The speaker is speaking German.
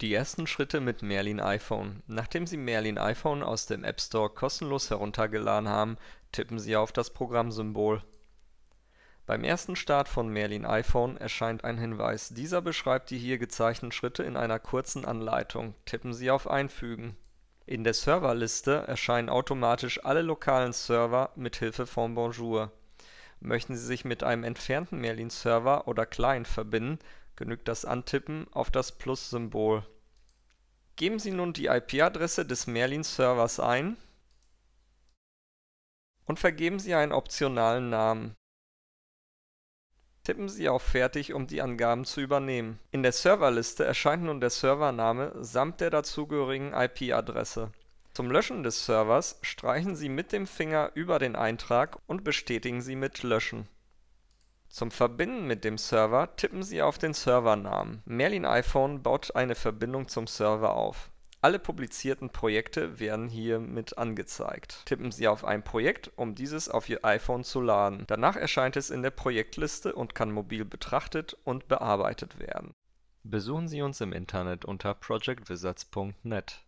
Die ersten Schritte mit Merlin iPhone. Nachdem Sie Merlin iPhone aus dem App Store kostenlos heruntergeladen haben, tippen Sie auf das Programmsymbol. Beim ersten Start von Merlin iPhone erscheint ein Hinweis. Dieser beschreibt die hier gezeichneten Schritte in einer kurzen Anleitung. Tippen Sie auf Einfügen. In der Serverliste erscheinen automatisch alle lokalen Server mit Hilfe von Bonjour. Möchten Sie sich mit einem entfernten Merlin-Server oder Client verbinden, genügt das Antippen auf das Plus-Symbol. Geben Sie nun die IP-Adresse des Merlin-Servers ein und vergeben Sie einen optionalen Namen. Tippen Sie auf Fertig, um die Angaben zu übernehmen. In der Serverliste erscheint nun der Servername samt der dazugehörigen IP-Adresse. Zum Löschen des Servers streichen Sie mit dem Finger über den Eintrag und bestätigen Sie mit Löschen. Zum Verbinden mit dem Server tippen Sie auf den Servernamen. Merlin iPhone baut eine Verbindung zum Server auf. Alle publizierten Projekte werden hiermit angezeigt. Tippen Sie auf ein Projekt, um dieses auf Ihr iPhone zu laden. Danach erscheint es in der Projektliste und kann mobil betrachtet und bearbeitet werden. Besuchen Sie uns im Internet unter projectwizards.net.